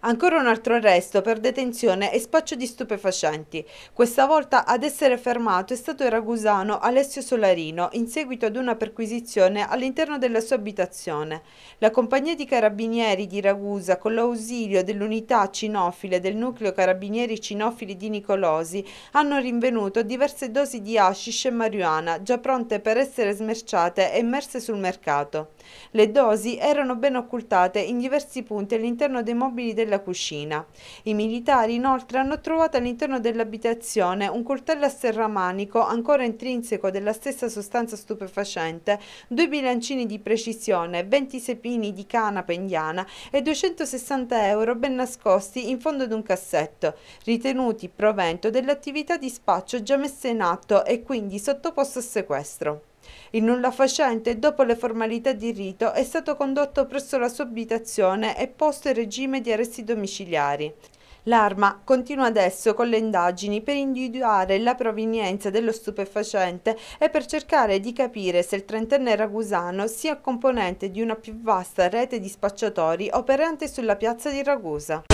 Ancora un altro arresto per detenzione e spaccio di stupefacenti. Questa volta ad essere fermato è stato il ragusano Alessio Solarino in seguito ad una perquisizione all'interno della sua abitazione. La compagnia di carabinieri di Ragusa con l'ausilio dell'unità cinofile del nucleo carabinieri cinofili di Nicolosi hanno rinvenuto diverse dosi di hashish e marijuana già pronte per essere smerciate e immerse sul mercato. Le dosi erano ben occultate in diversi punti all'interno dei mobili del della cucina. I militari inoltre hanno trovato all'interno dell'abitazione un coltello a serramanico ancora intrinseco della stessa sostanza stupefacente, due bilancini di precisione, 20 sepini di cana indiana e 260 euro ben nascosti in fondo ad un cassetto, ritenuti provento dell'attività di spaccio già messa in atto e quindi sottoposto a sequestro. Il nulla facente, dopo le formalità di rito, è stato condotto presso la sua abitazione e posto in regime di arresti domiciliari. L'Arma continua adesso con le indagini per individuare la provenienza dello stupefacente e per cercare di capire se il trentenne ragusano sia componente di una più vasta rete di spacciatori operante sulla piazza di Ragusa.